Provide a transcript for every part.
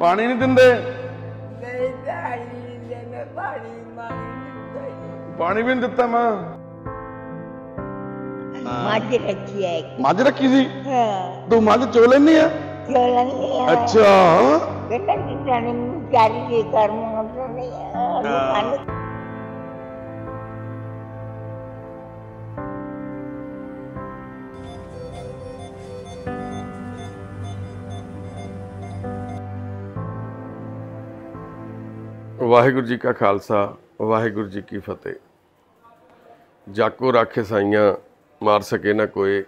पाणी नहीं दिंदे पानी भी नहीं दिता मैं मज रखी है मज रखी थी तू मज चोलन नहीं है चोलन नहीं है अच्छा बेटा कितने कार्य कर्म नहीं है ਵਾਹਿਗੁਰੂ ਜੀ ਕਾ ਖਾਲਸਾ ਵਾਹਿਗੁਰੂ ਜੀ ਕੀ ਫਤਿਹ ਜਾਕੋ ਰਾਖੇ ਸਾਈਆਂ ਮਾਰ ਸਕੇ ਨਾ ਕੋਈ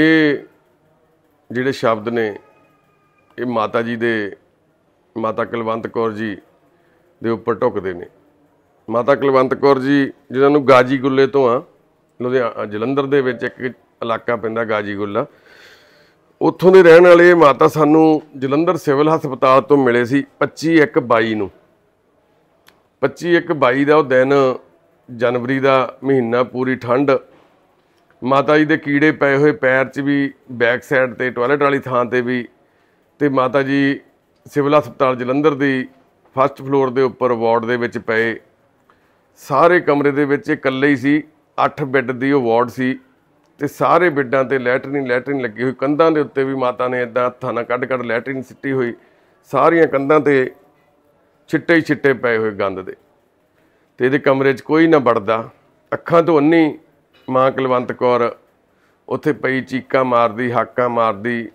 ਇਹ ਜਿਹੜੇ ਸ਼ਬਦ ਨੇ ਇਹ ਮਾਤਾ ਜੀ ਦੇ ਮਾਤਾ ਕਲਵੰਤ ਕੌਰ ਜੀ ਦੇ ਉੱਪਰ ਟੁੱਕਦੇ ਨੇ ਮਾਤਾ ਕਲਵੰਤ ਕੌਰ ਜੀ ਜਿਹਨਾਂ ਨੂੰ ਗਾਜੀ ਗੁੱਲੇ ਤੋਂ ਆ ਲੁਧਿਆਣਾ ਜਲੰਧਰ ਦੇ ਵਿੱਚ ਇੱਕ ਇਲਾਕਾ ਪੈਂਦਾ ਗਾਜੀ ਗੁੱਲਾ ਉੱਥੋਂ ਦੇ ਰਹਿਣ ਵਾਲੇ ਮਾਤਾ ਸਾਨੂੰ ਜਲੰਧਰ ਸਿਵਲ ਹਸਪਤਾਲ ਤੋਂ ਮਿਲੇ ਸੀ 25 1 22 ਨੂੰ 25 1 22 ਦਾ ਉਹ ਦਿਨ ਜਨਵਰੀ ਦਾ ਮਹੀਨਾ ਪੂਰੀ ਠੰਡ ਮਾਤਾ ਜੀ ਦੇ ਕੀੜੇ ਪਏ ਹੋਏ ਪੈਰ 'ਚ ਵੀ ਬੈਕ ਸਾਈਡ ਤੇ ਟਾਇਲਟ ਵਾਲੀ ਥਾਂ ਤੇ ਵੀ ਤੇ ਮਾਤਾ ਜੀ ਸਿਵਲ ਹਸਪਤਾਲ ਜਲੰਧਰ ਦੀ ਫਸਟ ਫਲੋਰ ਦੇ ਉੱਪਰ ਵਾਰਡ ਦੇ ਵਿੱਚ ਪਏ ਸਾਰੇ ਕਮਰੇ ਦੇ ਵਿੱਚ ਇਕੱਲੇ ਹੀ ਸੀ 8 ਬੈੱਡ ਦੀ ਉਹ ਵਾਰਡ ਸੀ ਤੇ ਸਾਰੇ ਬਿੱਡਾਂ ਤੇ ਲੈਟਰਨ ਲੈਟਰਨ ਲੱਗੀ ਹੋਈ ਕੰਧਾਂ ਦੇ ਉੱਤੇ ਵੀ ਮਾਤਾ ਨੇ ਇਦਾਂ ਹੱਥਾਂ ਨਾਲ ਕੱਢ ਕੱਢ ਲੈਟਰਨ ਸਿੱਟੀ ਹੋਈ ਸਾਰੀਆਂ ਕੰਧਾਂ ਤੇ ਛਿੱਟੇ ਹੀ ਛਿੱਟੇ ਪਏ ਹੋਏ ਗੰਦ ਦੇ ਤੇ ਇਹਦੇ ਕਮਰੇ 'ਚ ਕੋਈ ਨਾ ਵੜਦਾ ਅੱਖਾਂ ਤੋਂ ਅੰਨੀ ਮਾਂ ਕੁਲਵੰਤ ਕੌਰ ਉੱਥੇ ਪਈ ਚੀਕਾਂ ਮਾਰਦੀ ਹਾਕਾਂ ਮਾਰਦੀ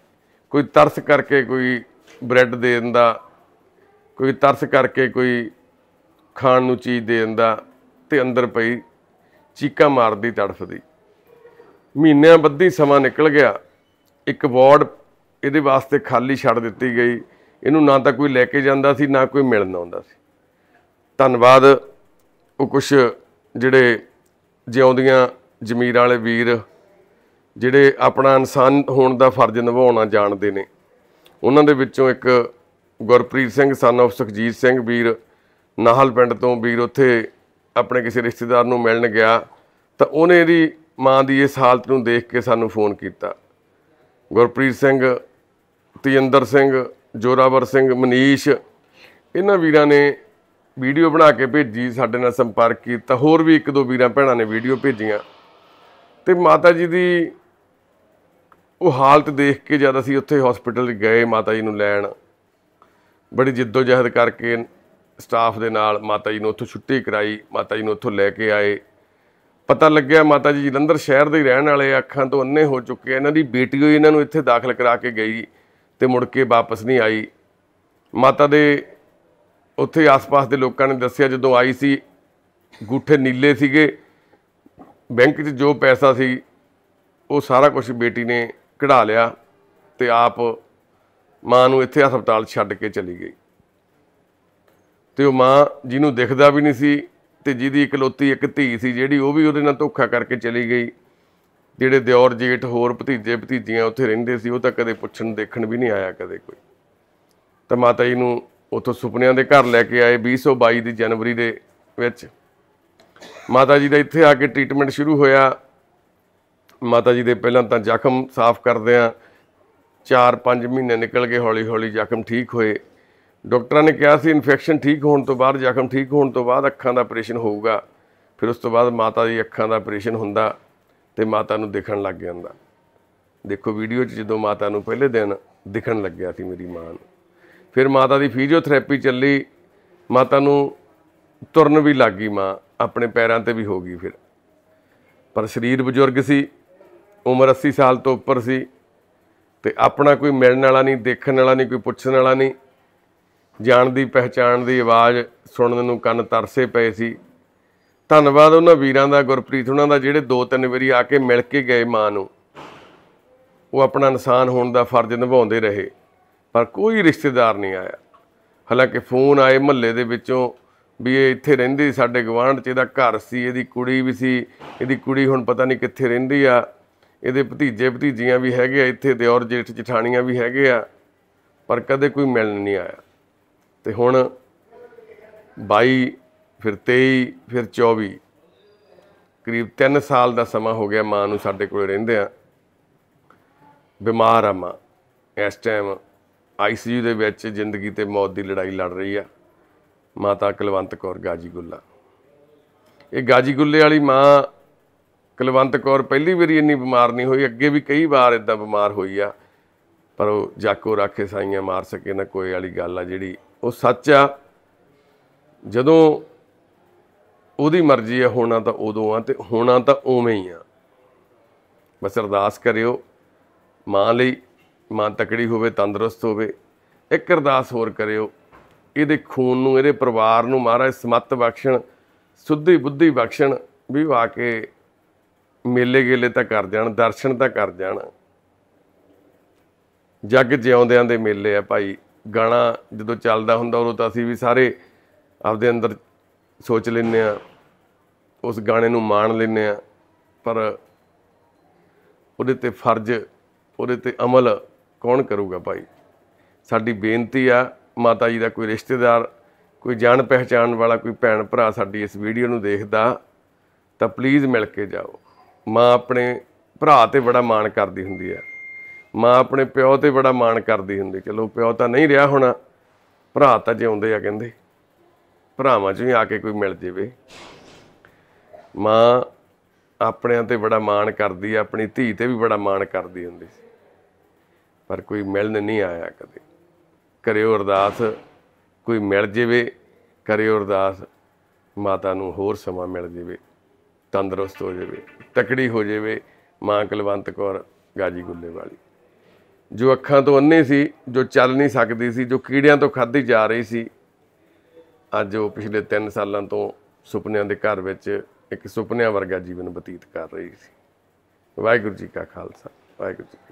ਕੋਈ ਤਰਸ ਕਰਕੇ ਕੋਈ ਬ੍ਰੈਡ ਦੇ ਦਿੰਦਾ ਕੋਈ ਤਰਸ ਕਰਕੇ ਕੋਈ ਖਾਣ ਨੂੰ ਚੀਜ਼ ਦੇ ਦਿੰਦਾ ਤੇ ਅੰਦਰ ਪਈ ਚੀਕਾਂ ਮਾਰਦੀ ਤੜਫਦੀ ਮਹੀਨਿਆਂ ਬੱਧੀ ਸਮਾਂ ਨਿਕਲ ਗਿਆ ਇੱਕ ਵਾਰਡ ਇਹਦੇ ਵਾਸਤੇ ਖਾਲੀ ਛੱਡ ਦਿੱਤੀ ਗਈ ਇਹਨੂੰ ਨਾ ਤਾਂ ਕੋਈ ਲੈ ਕੇ ਜਾਂਦਾ ਸੀ ਨਾ ਕੋਈ ਮਿਲਣ ਆਉਂਦਾ ਸੀ ਧੰਨਵਾਦ ਉਹ ਕੁਝ ਜਿਹੜੇ ਜਿਉਂਦੀਆਂ ਜ਼ਮੀਰ ਵਾਲੇ ਵੀਰ ਜਿਹੜੇ ਆਪਣਾ ਇਨਸਾਨ ਹੋਣ ਦਾ ਫਰਜ਼ ਨਿਭਾਉਣਾ ਜਾਣਦੇ ਨੇ ਉਹਨਾਂ ਦੇ ਵਿੱਚੋਂ ਇੱਕ ਗੁਰਪ੍ਰੀਤ ਸਿੰਘ ਸਨ ਆਫ ਸੁਖਜੀਤ ਸਿੰਘ ਵੀਰ ਨਾਹਲ ਪਿੰਡ ਤੋਂ ਵੀਰ ਉੱਥੇ ਆਪਣੇ ਕਿਸੇ ਰਿਸ਼ਤੇਦਾਰ ਨੂੰ ਮਿਲਣ ਗਿਆ ਤਾਂ ਉਹਨੇ ਇਹਦੀ ਮਾਂ ਦੀ ਇਸ ਹਾਲਤ ਨੂੰ ਦੇਖ ਕੇ ਸਾਨੂੰ ਫੋਨ ਕੀਤਾ ਗੁਰਪ੍ਰੀਤ ਸਿੰਘ ਤੇਜਿੰਦਰ ਸਿੰਘ ਜੋਰਾਵਰ ਸਿੰਘ ਮਨੀਸ਼ ਇਹਨਾਂ ਵੀਰਾਂ ਨੇ ਵੀਡੀਓ ਬਣਾ ਕੇ ਭੇਜੀ ਸਾਡੇ ਨਾਲ ਸੰਪਰਕ ਕੀਤਾ ਹੋਰ ਵੀ ਇੱਕ ਦੋ ਵੀਰਾਂ ਭੈਣਾਂ ਨੇ ਵੀਡੀਓ ਭੇਜੀਆਂ ਤੇ ਮਾਤਾ ਜੀ ਦੀ ਉਹ ਹਾਲਤ ਦੇਖ ਕੇ ਜਦ ਅਸੀਂ ਉੱਥੇ ਹਸਪੀਟਲ ਗਏ ਮਾਤਾ ਜੀ ਨੂੰ ਲੈਣ ਬੜੀ ਜਿੱਦੋ ਜਹਿਦ ਕਰਕੇ ਸਟਾਫ ਦੇ ਨਾਲ ਮਾਤਾ ਜੀ ਨੂੰ ਉੱਥੋਂ ਛੁੱਟੀ ਕਰਾਈ ਮਾਤਾ ਜੀ ਨੂੰ ਉੱਥੋਂ ਲੈ ਕੇ ਆਏ ਪਤਾ ਲੱਗਿਆ ਮਾਤਾ ਜੀ ਜਲੰਧਰ ਸ਼ਹਿਰ ਦੇ ਰਹਿਣ ਵਾਲੇ ਅੱਖਾਂ ਤੋਂ ਅੰਨੇ ਹੋ ਚੁੱਕੇ ਇਹਨਾਂ ਦੀ ਬੇਟੀ ਹੋਈ ਇਹਨਾਂ ਨੂੰ ਇੱਥੇ ਦਾਖਲ ਕਰਾ ਕੇ ਗਈ ਤੇ ਮੁੜ ਕੇ ਵਾਪਸ ਨਹੀਂ ਆਈ ਮਾਤਾ ਦੇ ਉੱਥੇ ਆਸ-ਪਾਸ ਦੇ ਲੋਕਾਂ ਨੇ ਦੱਸਿਆ ਜਦੋਂ ਆਈ ਸੀ ਗੁੱਠੇ ਨੀਲੇ ਸੀਗੇ ਬੈਂਕ 'ਚ ਜੋ ਪੈਸਾ ਸੀ ਉਹ ਸਾਰਾ ਕੁਝ ਬੇਟੀ ਨੇ ਕਢਾ ਲਿਆ ਤੇ ਆਪ ਮਾਂ ਨੂੰ ਇੱਥੇ ਹਸਪਤਾਲ ਛੱਡ ਕੇ ਚਲੀ ਗਈ ਤੇ ਉਹ ਮਾਂ ਜਿਹਨੂੰ ਦਿਖਦਾ ਵੀ ਨਹੀਂ ਸੀ ਤੇ ਜਿਹਦੀ ਇਕਲੌਤੀ ਇੱਕ ਧੀ ਸੀ ਜਿਹੜੀ ਉਹ ਵੀ ਉਹਦੇ ਨਾਲ ਧੋਖਾ ਕਰਕੇ ਚਲੀ ਗਈ ਜਿਹੜੇ ਦਿਓਰ ਜੇਠ ਹੋਰ ਭਤੀਜੇ ਭਤੀਜੀਆਂ ਉੱਥੇ ਰਹਿੰਦੇ ਸੀ ਉਹ ਤਾਂ ਕਦੇ ਪੁੱਛਣ ਦੇਖਣ ਵੀ ਨਹੀਂ ਆਇਆ ਕਦੇ ਕੋਈ ਤਾਂ ਮਾਤਾ ਜੀ ਨੂੰ ਉਥੋਂ ਸੁਪਨਿਆਂ ਦੇ ਘਰ ਲੈ ਕੇ ਆਏ 2022 ਦੀ ਜਨਵਰੀ ਦੇ ਵਿੱਚ ਮਾਤਾ ਜੀ ਦਾ ਇੱਥੇ ਆ ਕੇ ਟ੍ਰੀਟਮੈਂਟ ਸ਼ੁਰੂ ਹੋਇਆ ਮਾਤਾ ਜੀ ਦੇ ਪਹਿਲਾਂ ਤਾਂ ਜ਼ਖਮ ਸਾਫ਼ ਕਰਦੇ ਆ 4-5 ਮਹੀਨੇ ਨਿਕਲ ਗਏ ਹੌਲੀ-ਹੌਲੀ ਜ਼ਖਮ ਠੀਕ ਹੋਏ ਡਾਕਟਰਾਂ ਨੇ ਕਿਹਾ ਸੀ ਇਨਫੈਕਸ਼ਨ ਠੀਕ ਹੋਣ ਤੋਂ ਬਾਅਦ ਜ਼ਖਮ ਠੀਕ ਹੋਣ ਤੋਂ ਬਾਅਦ ਅੱਖਾਂ ਦਾ ਆਪਰੇਸ਼ਨ ਹੋਊਗਾ ਫਿਰ ਉਸ ਤੋਂ ਬਾਅਦ ਮਾਤਾ ਦੀ ਅੱਖਾਂ ਦਾ ਆਪਰੇਸ਼ਨ ਹੁੰਦਾ ਤੇ ਮਾਤਾ ਨੂੰ ਦਿਖਣ ਲੱਗ ਜਾਂਦਾ ਦੇਖੋ ਵੀਡੀਓ 'ਚ ਜਦੋਂ ਮਾਤਾ ਨੂੰ ਪਹਿਲੇ ਦਿਨ ਦਿਖਣ ਲੱਗਿਆ ਸੀ ਮੇਰੀ ਮਾਂ ਨੂੰ ਫਿਰ ਮਾਤਾ ਦੀ ਫਿਜ਼ੀਓਥੈਰੇਪੀ ਚੱਲੀ ਮਾਤਾ ਨੂੰ ਤੁਰਨ ਵੀ ਲੱਗ ਗਈ ਮਾਂ ਆਪਣੇ ਪੈਰਾਂ ਤੇ ਵੀ ਹੋ ਗਈ ਫਿਰ ਪਰ ਸਰੀਰ ਬਜ਼ੁਰਗ ਸੀ ਉਮਰ 80 ਸਾਲ ਤੋਂ ਉੱਪਰ ਸੀ ਤੇ ਆਪਣਾ ਕੋਈ ਮਿਲਣ ਵਾਲਾ ਨਹੀਂ ਦੇਖਣ ਵਾਲਾ ਨਹੀਂ ਕੋਈ ਪੁੱਛਣ ਵਾਲਾ ਨਹੀਂ ਜਾਣ ਦੀ ਪਹਿਚਾਣ ਦੀ ਆਵਾਜ਼ ਸੁਣਨ ਨੂੰ ਕੰਨ ਤਰਸੇ ਪਏ ਸੀ ਧੰਨਵਾਦ ਉਹਨਾਂ ਵੀਰਾਂ ਦਾ ਗੁਰਪ੍ਰੀਤ ਉਹਨਾਂ ਦਾ ਜਿਹੜੇ ਦੋ ਤਿੰਨ ਵਾਰੀ ਆ ਕੇ ਮਿਲ ਕੇ ਗਏ ਮਾਂ ਨੂੰ ਉਹ ਆਪਣਾ ਇਨਸਾਨ ਹੋਣ ਦਾ ਫਰਜ਼ ਨਿਭਾਉਂਦੇ ਰਹੇ ਪਰ ਕੋਈ ਰਿਸ਼ਤੇਦਾਰ ਨਹੀਂ ਆਇਆ ਹਾਲਾਂਕਿ ਫੋਨ ਆਏ ਮਹੱਲੇ ਦੇ ਵਿੱਚੋਂ ਵੀ ਇਹ ਇੱਥੇ ਰਹਿੰਦੀ ਸਾਡੇ ਗਵਾਂਢ 'ਚ ਇਹਦਾ ਘਰ ਸੀ ਇਹਦੀ ਕੁੜੀ ਵੀ ਸੀ ਇਹਦੀ ਕੁੜੀ ਹੁਣ ਪਤਾ ਨਹੀਂ ਕਿੱਥੇ ਰਹਿੰਦੀ ਆ ਇਹਦੇ ਭਤੀਜੇ ਭਤੀਜੀਆਂ ਵੀ ਹੈਗੇ ਆ ਇੱਥੇ ਦਿਓਰ ਜੇਠ ਜਠਾਣੀਆਂ ਵੀ ਹੈਗੇ ਆ ਪਰ ਕਦੇ ਕੋਈ ਮਿਲਣ ਨਹੀਂ ਆਇਆ ਤੇ ਹੁਣ 22 ਫਿਰ 23 ਫਿਰ 24 ਕਰੀਬ 3 ਸਾਲ ਦਾ ਸਮਾਂ ਹੋ ਗਿਆ ਮਾਂ ਨੂੰ ਸਾਡੇ ਕੋਲ ਰਹਿੰਦੇ ਆ ਬਿਮਾਰ ਆ ਮਾਂ ਇਸ ਟਾਈਮ ਆਈਸੀਯੂ ਦੇ ਵਿੱਚ ਜ਼ਿੰਦਗੀ ਤੇ ਮੌਤ ਦੀ ਲੜਾਈ ਲੜ ਰਹੀ ਆ ਮਾਤਾ ਕੁਲਵੰਤ ਕੌਰ ਗਾਜੀਗੁੱਲਾ ਇਹ ਗਾਜੀਗੁੱਲੇ ਵਾਲੀ ਮਾਂ ਕੁਲਵੰਤ ਕੌਰ ਪਹਿਲੀ ਵਾਰੀ ਇੰਨੀ ਬਿਮਾਰ ਨਹੀਂ ਹੋਈ ਅੱਗੇ ਵੀ ਕਈ ਵਾਰ ਇਦਾਂ ਬਿਮਾਰ ਹੋਈ ਆ ਪਰ ਉਹ ਜਾਕੋ ਰਾਖੇ ਸਾਈਆਂ ਮਾਰ ਸਕੇ ਨਾ ਕੋਈ ਵਾਲੀ ਗੱਲ ਆ ਜਿਹੜੀ ਉਹ ਸੱਚ ਆ ਜਦੋਂ ਉਹਦੀ ਮਰਜ਼ੀ ਹੈ ਹੋਣਾ ਤਾਂ ਉਦੋਂ ਆ ਤੇ ਹੋਣਾ ਤਾਂ ਉਵੇਂ ਹੀ ਆ ਬਸ ਅਰਦਾਸ ਕਰਿਓ ਮਾਂ ਲਈ ਮਾਂ ਤਕੜੀ ਹੋਵੇ ਤੰਦਰੁਸਤ ਹੋਵੇ ਇੱਕ ਅਰਦਾਸ ਹੋਰ ਕਰਿਓ ਇਹਦੇ ਖੂਨ ਨੂੰ ਇਹਦੇ ਪਰਿਵਾਰ ਨੂੰ ਮਹਾਰਾਜ ਸਮਤ ਬਖਸ਼ਣ ਸੁੱਧੀ ਬੁੱਧੀ ਬਖਸ਼ਣ ਵੀ ਆ ਕੇ ਮੇਲੇ ਗੇਲੇ ਤਾਂ ਕਰ ਜਾਣ ਦਰਸ਼ਨ ਤਾਂ ਕਰ ਜਾਣ ਜੱਗ ਜਿਉਂਦਿਆਂ ਦੇ ਮੇਲੇ ਆ ਭਾਈ ਗਾਣਾ ਜਦੋਂ ਚੱਲਦਾ ਹੁੰਦਾ ਉਦੋਂ ਤਾਂ ਅਸੀਂ ਵੀ ਸਾਰੇ ਆਪਦੇ ਅੰਦਰ ਸੋਚ ਲੈਂਦੇ ਆ ਉਸ ਗਾਣੇ ਨੂੰ ਮਾਣ ਲੈਂਦੇ ਆ ਪਰ ਉਹਦੇ ਤੇ ਫਰਜ਼ ਉਹਦੇ ਤੇ ਅਮਲ ਕੌਣ ਕਰੂਗਾ ਭਾਈ ਸਾਡੀ ਬੇਨਤੀ ਆ ਮਾਤਾ ਜੀ ਦਾ ਕੋਈ ਰਿਸ਼ਤੇਦਾਰ ਕੋਈ ਜਾਣ ਪਹਿਚਾਣ ਵਾਲਾ ਕੋਈ ਭੈਣ ਭਰਾ ਸਾਡੀ ਇਸ ਵੀਡੀਓ ਨੂੰ ਦੇਖਦਾ ਤਾਂ ਪਲੀਜ਼ ਮਿਲ ਕੇ ਜਾਓ ਮਾਂ ਆਪਣੇ ਭਰਾ ਤੇ ਬੜਾ ਮਾਣ ਕਰਦੀ ਹੁੰਦੀ ਹੈ ਮਾਂ ਆਪਣੇ ਪਿਓ ਤੇ ਬੜਾ ਮਾਣ ਕਰਦੀ ਹੁੰਦੀ ਚਲੋ ਪਿਓ ਤਾਂ ਨਹੀਂ ਰਿਹਾ ਹੁਣ ਭਰਾ ਤਾਂ ਜਿਉਂਦੇ ਆ ਕਹਿੰਦੇ ਭਰਾਵਾਂ 'ਚ ਵੀ ਆ ਕੇ ਕੋਈ ਮਿਲ ਜਵੇ ਮਾਂ ਆਪਣਿਆਂ ਤੇ ਬੜਾ ਮਾਣ ਕਰਦੀ ਆ ਆਪਣੀ ਧੀ ਤੇ ਵੀ ਬੜਾ ਮਾਣ ਕਰਦੀ ਹੁੰਦੀ ਸੀ ਪਰ ਕੋਈ ਮਿਲਣ ਨਹੀਂ ਆਇਆ ਕਦੇ ਕਰਿਓ ਅਰਦਾਸ ਕੋਈ ਮਿਲ ਜੇਵੇ ਕਰਿਓ ਅਰਦਾਸ ਮਾਤਾ ਨੂੰ ਹੋਰ ਸਮਾਂ ਮਿਲ ਜੇਵੇ ਤੰਦਰੁਸਤ ਹੋ ਜਾਵੇ ਤਕੜੀ ਹੋ ਜਾਵੇ ਮਾਂ ਕਲਵੰਤ ਕੌਰ ਗਾਜੀ ਗੁੱਲੇ ਵਾਲੀ ਜੋ ਅੱਖਾਂ ਤੋਂ ਅੰਨੇ ਸੀ ਜੋ ਚੱਲ ਨਹੀਂ ਸਕਦੀ ਸੀ ਜੋ ਕੀੜਿਆਂ ਤੋਂ ਖਾਧੀ ਜਾ ਰਹੀ ਸੀ ਅੱਜ ਉਹ ਪਿਛਲੇ 3 ਸਾਲਾਂ ਤੋਂ ਸੁਪਨਿਆਂ ਦੇ ਘਰ ਵਿੱਚ ਇੱਕ ਸੁਪਨਿਆਂ ਵਰਗਾ ਜੀਵਨ ਬਤੀਤ ਕਰ ਰਹੀ ਸੀ ਵਾਹਿਗੁਰੂ ਜੀ ਕਾ ਖਾਲਸਾ ਵਾਹਿਗੁਰੂ ਜੀ